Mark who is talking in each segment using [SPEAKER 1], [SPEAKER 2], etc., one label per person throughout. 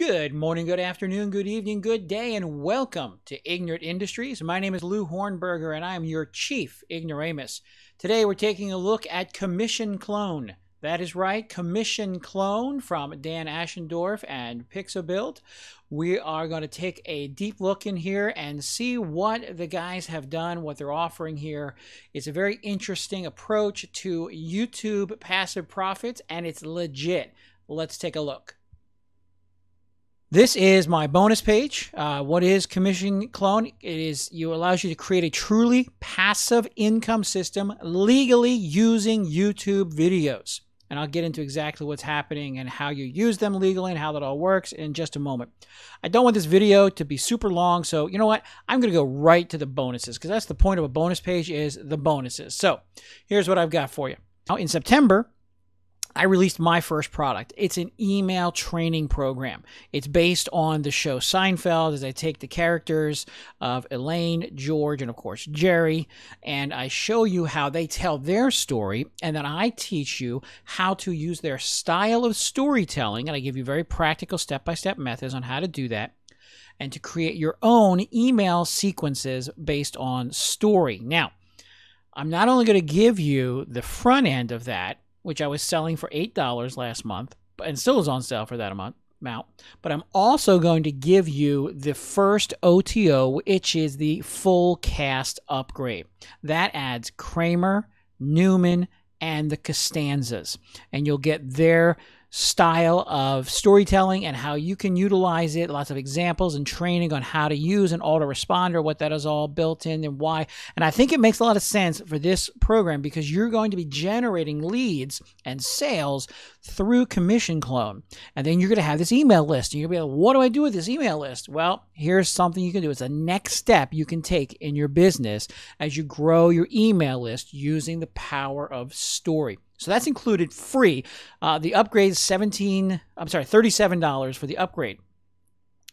[SPEAKER 1] Good morning, good afternoon, good evening, good day, and welcome to Ignorant Industries. My name is Lou Hornberger, and I am your chief ignoramus. Today, we're taking a look at Commission Clone. That is right, Commission Clone from Dan Ashendorf and Pixobilt. We are going to take a deep look in here and see what the guys have done, what they're offering here. It's a very interesting approach to YouTube passive profits, and it's legit. Let's take a look. This is my bonus page. Uh, what is commission clone? It is you allows you to create a truly passive income system legally using YouTube videos. And I'll get into exactly what's happening and how you use them legally and how that all works in just a moment. I don't want this video to be super long, so you know what? I'm going to go right to the bonuses because that's the point of a bonus page is the bonuses. So here's what I've got for you. Now in September, I released my first product. It's an email training program. It's based on the show Seinfeld, as I take the characters of Elaine, George, and of course Jerry, and I show you how they tell their story, and then I teach you how to use their style of storytelling, and I give you very practical step by step methods on how to do that and to create your own email sequences based on story. Now, I'm not only going to give you the front end of that, which I was selling for $8 last month and still is on sale for that amount. Mount, but I'm also going to give you the first OTO, which is the full cast upgrade. That adds Kramer, Newman, and the Costanzas, and you'll get their style of storytelling and how you can utilize it. Lots of examples and training on how to use an autoresponder, what that is all built in and why. And I think it makes a lot of sense for this program because you're going to be generating leads and sales through Commission Clone. And then you're going to have this email list. And you're going to be like, what do I do with this email list? Well, here's something you can do. It's a next step you can take in your business as you grow your email list using the power of story. So that's included free. Uh, the upgrade is 17, I'm sorry, $37 for the upgrade.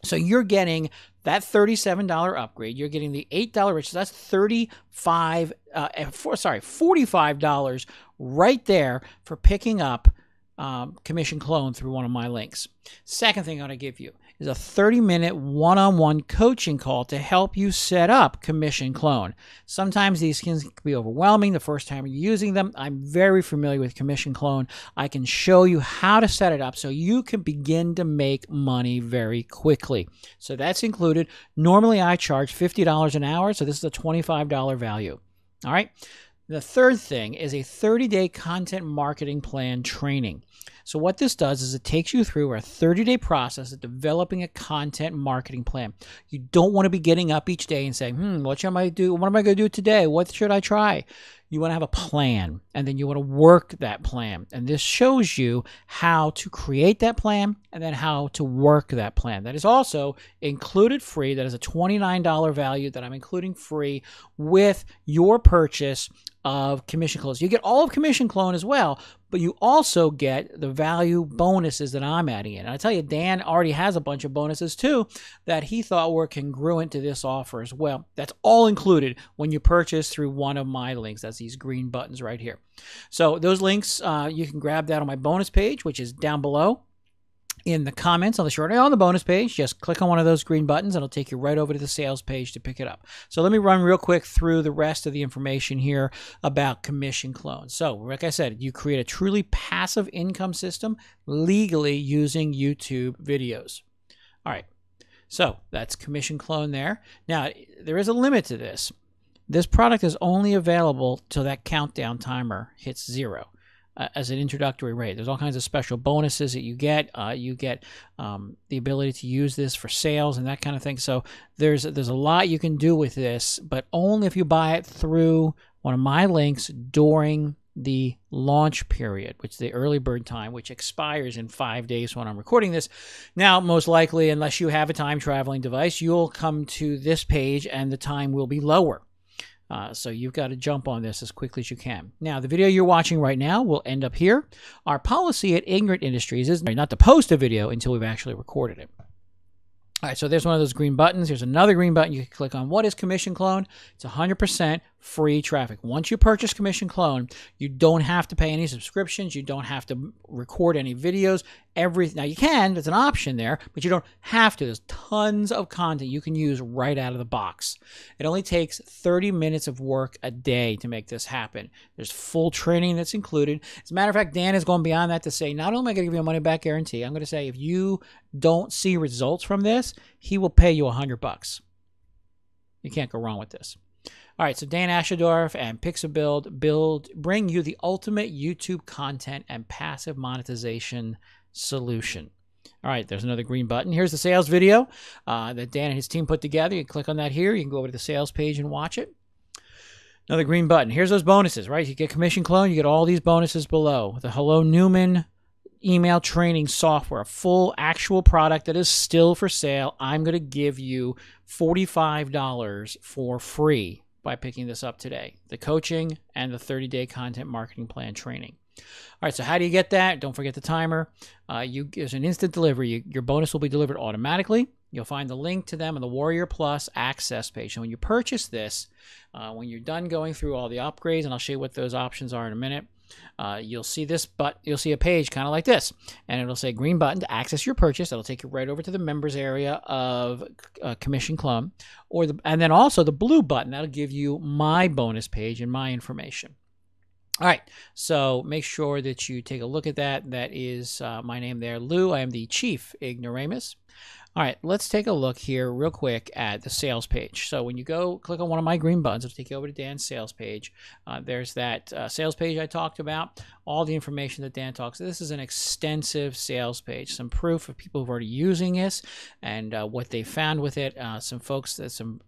[SPEAKER 1] So you're getting that $37 upgrade. You're getting the $8 rich. So that's 35, uh, eh, for, sorry, $45 right there for picking up um, commission clone through one of my links. Second thing I'm going to give you is a 30 minute one on one coaching call to help you set up Commission Clone. Sometimes these can be overwhelming the first time you're using them. I'm very familiar with Commission Clone. I can show you how to set it up so you can begin to make money very quickly. So that's included. Normally, I charge $50 an hour, so this is a $25 value. All right. The third thing is a 30 day content marketing plan training. So what this does is it takes you through a 30-day process of developing a content marketing plan. You don't want to be getting up each day and saying, hmm, what should I do? What am I going to do today? What should I try? You want to have a plan and then you want to work that plan. And this shows you how to create that plan and then how to work that plan. That is also included free. That is a $29 value that I'm including free with your purchase of commission clone. You get all of commission clone as well, but you also get the value bonuses that I'm adding in. And I tell you, Dan already has a bunch of bonuses too that he thought were congruent to this offer as well. That's all included when you purchase through one of my links. That's these green buttons right here. So those links, uh, you can grab that on my bonus page, which is down below in the comments on the short on the bonus page. Just click on one of those green buttons and it'll take you right over to the sales page to pick it up. So let me run real quick through the rest of the information here about commission clones. So like I said, you create a truly passive income system legally using YouTube videos. All right. So that's commission clone there. Now, there is a limit to this. This product is only available till that countdown timer hits zero uh, as an introductory rate. There's all kinds of special bonuses that you get. Uh, you get um, the ability to use this for sales and that kind of thing. So there's there's a lot you can do with this, but only if you buy it through one of my links during the launch period, which the early bird time, which expires in five days when I'm recording this. Now, most likely, unless you have a time traveling device, you'll come to this page and the time will be lower. Uh, so you've got to jump on this as quickly as you can. Now, the video you're watching right now will end up here. Our policy at Ignorant Industries is not to post a video until we've actually recorded it. All right, so there's one of those green buttons. Here's another green button. You can click on what is commission clone. It's 100% free traffic. Once you purchase Commission Clone, you don't have to pay any subscriptions. You don't have to record any videos. Every now you can, there's an option there, but you don't have to. There's tons of content you can use right out of the box. It only takes 30 minutes of work a day to make this happen. There's full training that's included. As a matter of fact, Dan is going beyond that to say, not only am I going to give you a money back guarantee, I'm going to say if you don't see results from this, he will pay you a hundred bucks. You can't go wrong with this. All right, so Dan Ashadorf and Pixabuild build bring you the ultimate YouTube content and passive monetization solution. All right, there's another green button. Here's the sales video uh, that Dan and his team put together. You click on that here. You can go over to the sales page and watch it. Another green button. Here's those bonuses, right? You get commission clone. You get all these bonuses below. The Hello Newman email training software, a full actual product that is still for sale, I'm going to give you $45 for free by picking this up today the coaching and the 30 day content marketing plan training. All right, so how do you get that? Don't forget the timer. Uh, you There's an instant delivery. You, your bonus will be delivered automatically. You'll find the link to them on the Warrior Plus access page. And when you purchase this, uh, when you're done going through all the upgrades, and I'll show you what those options are in a minute, uh, you'll see this but you'll see a page kind of like this and it'll say green button to access your purchase that'll take you right over to the members area of uh, commission club or the and then also the blue button that'll give you my bonus page and my information all right, so make sure that you take a look at that. That is uh, my name there, Lou. I am the chief ignoramus. All right, let's take a look here real quick at the sales page. So when you go click on one of my green buttons, it'll take you over to Dan's sales page. Uh, there's that uh, sales page I talked about, all the information that Dan talks. This is an extensive sales page, some proof of people who've already using this and uh, what they found with it, uh, some folks, that uh, some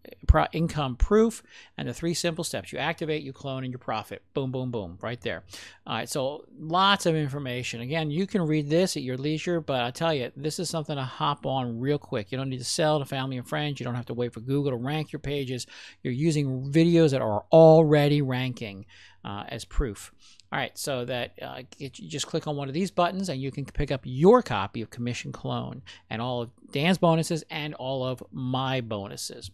[SPEAKER 1] income proof, and the three simple steps. You activate, you clone, and you profit. Boom, boom, boom, right there. All right, so lots of information. Again, you can read this at your leisure, but I tell you, this is something to hop on real quick. You don't need to sell to family and friends. You don't have to wait for Google to rank your pages. You're using videos that are already ranking uh, as proof. All right, so that uh, you just click on one of these buttons and you can pick up your copy of Commission Clone and all of Dan's bonuses and all of my bonuses.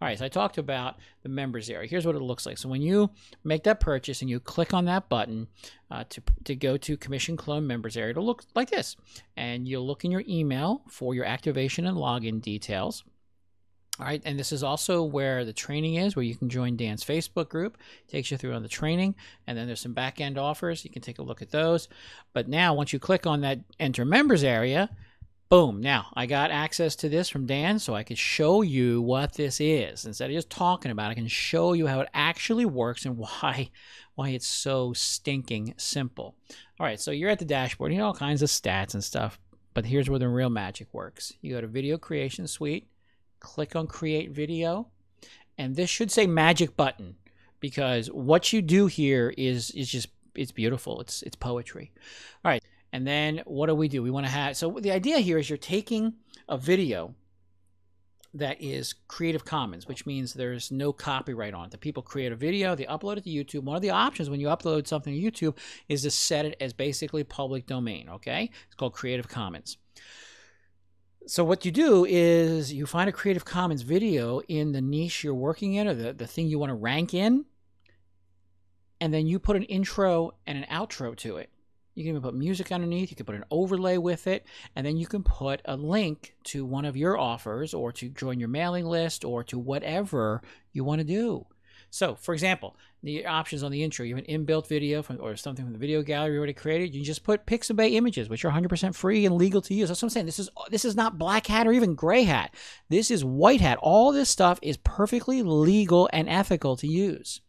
[SPEAKER 1] All right, so I talked about the members area. Here's what it looks like. So when you make that purchase and you click on that button uh, to, to go to Commission Clone members area, it'll look like this. And you'll look in your email for your activation and login details. All right, and this is also where the training is, where you can join Dan's Facebook group. It takes you through on the training, and then there's some back end offers. You can take a look at those. But now, once you click on that Enter Members area, Boom. Now I got access to this from Dan so I could show you what this is. Instead of just talking about it, I can show you how it actually works and why why it's so stinking simple. All right, so you're at the dashboard, you know all kinds of stats and stuff, but here's where the real magic works. You go to video creation suite, click on create video, and this should say magic button because what you do here is is just it's beautiful. It's it's poetry. All right. And then what do we do? We want to have, so the idea here is you're taking a video that is Creative Commons, which means there's no copyright on it. The people create a video, they upload it to YouTube. One of the options when you upload something to YouTube is to set it as basically public domain, okay? It's called Creative Commons. So what you do is you find a Creative Commons video in the niche you're working in or the, the thing you want to rank in, and then you put an intro and an outro to it. You can even put music underneath, you can put an overlay with it, and then you can put a link to one of your offers or to join your mailing list or to whatever you want to do. So, for example, the options on the intro, you have an inbuilt video from, or something from the video gallery you already created. You just put Pixabay images, which are 100% free and legal to use. That's what I'm saying. This is this is not black hat or even gray hat. This is white hat. All this stuff is perfectly legal and ethical to use.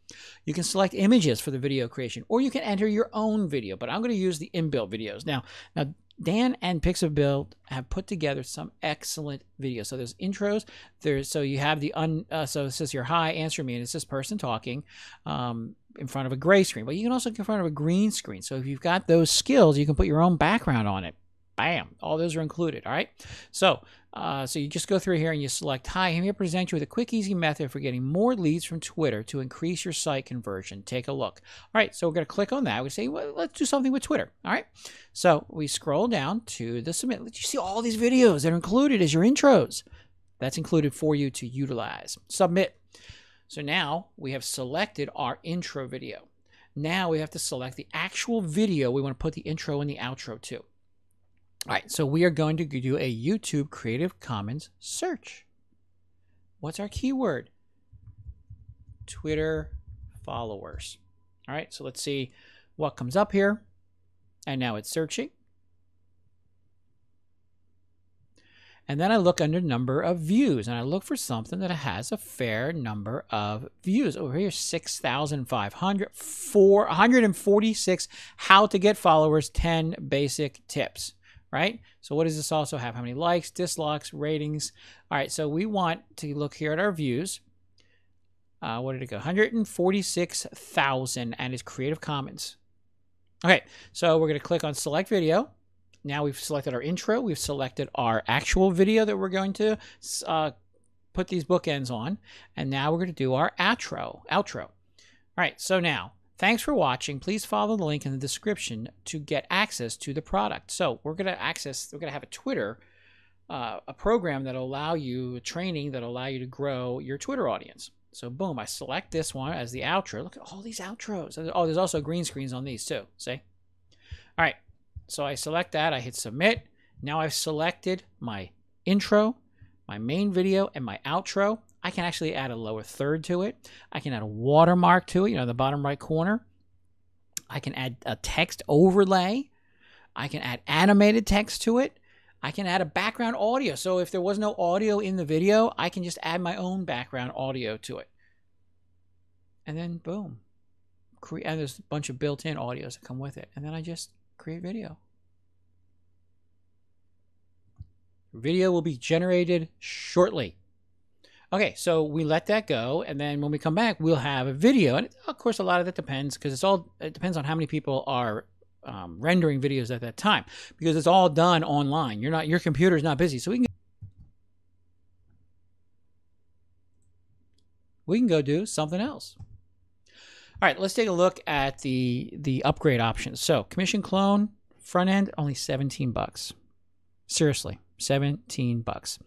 [SPEAKER 1] You can select images for the video creation, or you can enter your own video, but I'm going to use the inbuilt videos. Now, now Dan and Pixabuild have put together some excellent videos. So there's intros. There's so you have the un. Uh, so it says your hi, answer me, and it's this person talking um, in front of a gray screen. But you can also in front of a green screen. So if you've got those skills, you can put your own background on it. Bam, all those are included, all right? So, uh, so you just go through here and you select, hi, I'm here to present you with a quick, easy method for getting more leads from Twitter to increase your site conversion. Take a look. All right, so we're going to click on that. We say, well, let's do something with Twitter, all right? So we scroll down to the submit. You see all these videos that are included as your intros. That's included for you to utilize. Submit. So now we have selected our intro video. Now we have to select the actual video we want to put the intro and the outro to. All right, so we are going to do a YouTube Creative Commons search. What's our keyword? Twitter followers. All right, so let's see what comes up here. And now it's searching. And then I look under number of views and I look for something that has a fair number of views. Over here, 6,500, 146 how to get followers, 10 basic tips right? So what does this also have? How many likes, dislikes, ratings? All right, so we want to look here at our views. Uh, what did it go? 146,000 and it's Creative Commons. Okay, so we're going to click on Select Video. Now we've selected our intro. We've selected our actual video that we're going to uh, put these bookends on. And now we're going to do our outro. outro. All right, so now Thanks for watching. Please follow the link in the description to get access to the product. So we're going to access, we're going to have a Twitter, uh, a program that'll allow you training that'll allow you to grow your Twitter audience. So boom, I select this one as the outro. Look at all these outros. Oh, there's also green screens on these too. See? All right. So I select that. I hit submit. Now I've selected my intro, my main video, and my outro. I can actually add a lower third to it. I can add a watermark to it, you know, the bottom right corner. I can add a text overlay. I can add animated text to it. I can add a background audio. So if there was no audio in the video, I can just add my own background audio to it. And then boom. and there's a bunch of built-in audios that come with it. And then I just create video. Video will be generated shortly. Okay, so we let that go, and then when we come back, we'll have a video. And of course, a lot of that depends because it's all it depends on how many people are um, rendering videos at that time because it's all done online. You're not your computer's not busy, so we can we can go do something else. All right, let's take a look at the the upgrade options. So commission clone front end only 17 bucks. Seriously, 17 bucks.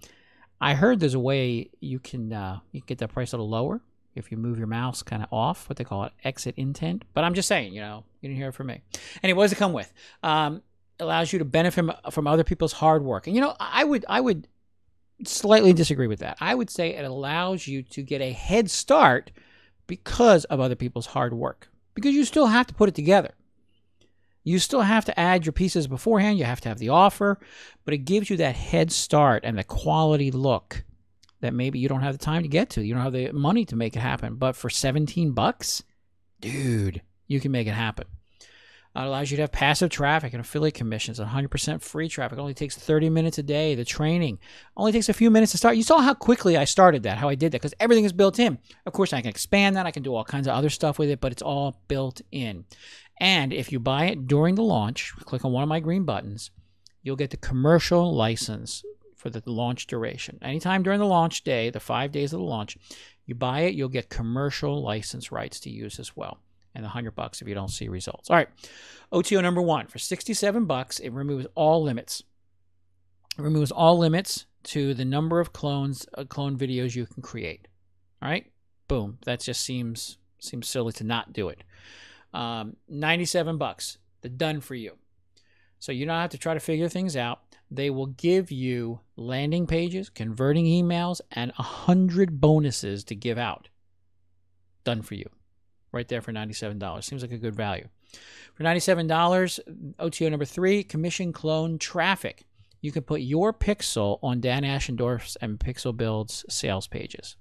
[SPEAKER 1] I heard there's a way you can uh, you can get that price a little lower if you move your mouse kind of off what they call it exit intent. But I'm just saying, you know, you didn't hear it from me. Anyway, what does it come with? Um, allows you to benefit from other people's hard work. And you know, I would I would slightly disagree with that. I would say it allows you to get a head start because of other people's hard work because you still have to put it together. You still have to add your pieces beforehand. You have to have the offer, but it gives you that head start and the quality look that maybe you don't have the time to get to. You don't have the money to make it happen. But for 17 bucks, dude, you can make it happen. It uh, allows you to have passive traffic and affiliate commissions, 100% free traffic. It only takes 30 minutes a day. The training only takes a few minutes to start. You saw how quickly I started that, how I did that, because everything is built in. Of course, I can expand that. I can do all kinds of other stuff with it, but it's all built in. And if you buy it during the launch, click on one of my green buttons, you'll get the commercial license for the launch duration. Anytime during the launch day, the five days of the launch, you buy it, you'll get commercial license rights to use as well and 100 bucks if you don't see results. All right, OTO number one for 67 bucks, it removes all limits. It removes all limits to the number of clones, uh, clone videos you can create. All right, boom. That just seems seems silly to not do it. Um, 97 bucks, the done for you. So you don't have to try to figure things out. They will give you landing pages, converting emails, and 100 bonuses to give out. Done for you right there for $97. Seems like a good value. For $97, OTO number three, commission clone traffic. You can put your pixel on Dan Ashendorf's and Pixel Build's sales pages.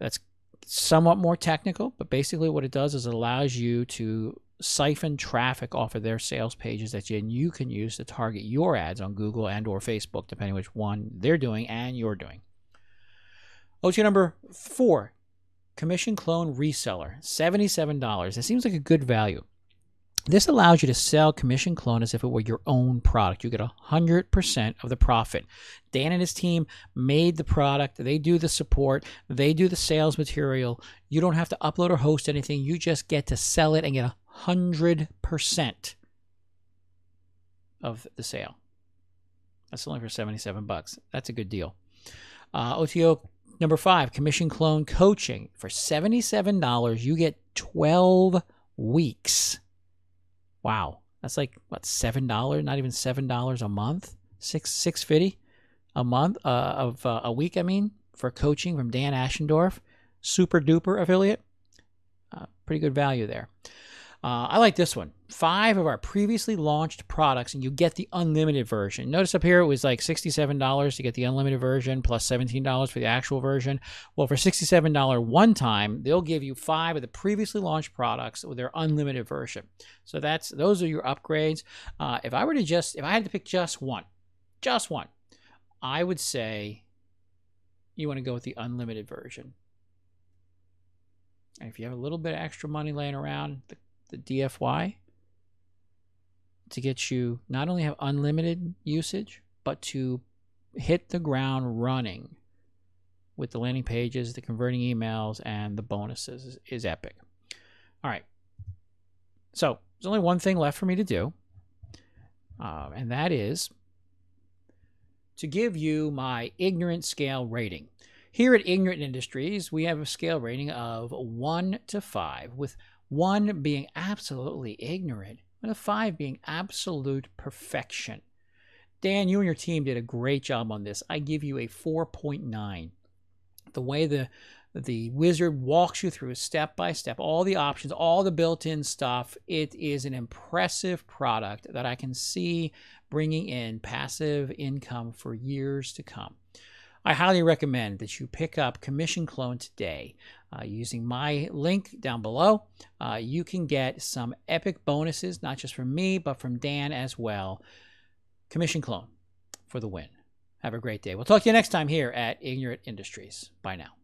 [SPEAKER 1] That's somewhat more technical, but basically what it does is it allows you to siphon traffic off of their sales pages that you can use to target your ads on Google and or Facebook, depending which one they're doing and you're doing. OTO number four, Commission Clone Reseller, $77. It seems like a good value. This allows you to sell Commission Clone as if it were your own product. You get 100% of the profit. Dan and his team made the product. They do the support. They do the sales material. You don't have to upload or host anything. You just get to sell it and get 100% of the sale. That's only for 77 bucks. That's a good deal. Uh, OTO Number five, commission clone coaching. For $77, you get 12 weeks. Wow. That's like what, seven dollars? Not even seven dollars a month? Six six fifty a month uh, of uh, a week, I mean, for coaching from Dan Ashendorf. Super duper affiliate. Uh, pretty good value there. Uh, I like this one. Five of our previously launched products, and you get the unlimited version. Notice up here it was like $67 to get the unlimited version, plus $17 for the actual version. Well, for $67 one time, they'll give you five of the previously launched products with their unlimited version. So that's those are your upgrades. Uh, if I were to just, if I had to pick just one, just one, I would say you want to go with the unlimited version. And if you have a little bit of extra money laying around, the the DFY to get you not only have unlimited usage, but to hit the ground running with the landing pages, the converting emails, and the bonuses is, is epic. All right. So there's only one thing left for me to do, um, and that is to give you my ignorant scale rating. Here at Ignorant Industries, we have a scale rating of 1 to 5, with one being absolutely ignorant, and a five being absolute perfection. Dan, you and your team did a great job on this. I give you a 4.9. The way the the wizard walks you through step by step all the options, all the built in stuff. It is an impressive product that I can see bringing in passive income for years to come. I highly recommend that you pick up Commission Clone today. Uh, using my link down below, uh, you can get some epic bonuses, not just from me, but from Dan as well. Commission Clone for the win. Have a great day. We'll talk to you next time here at Ignorant Industries. Bye now.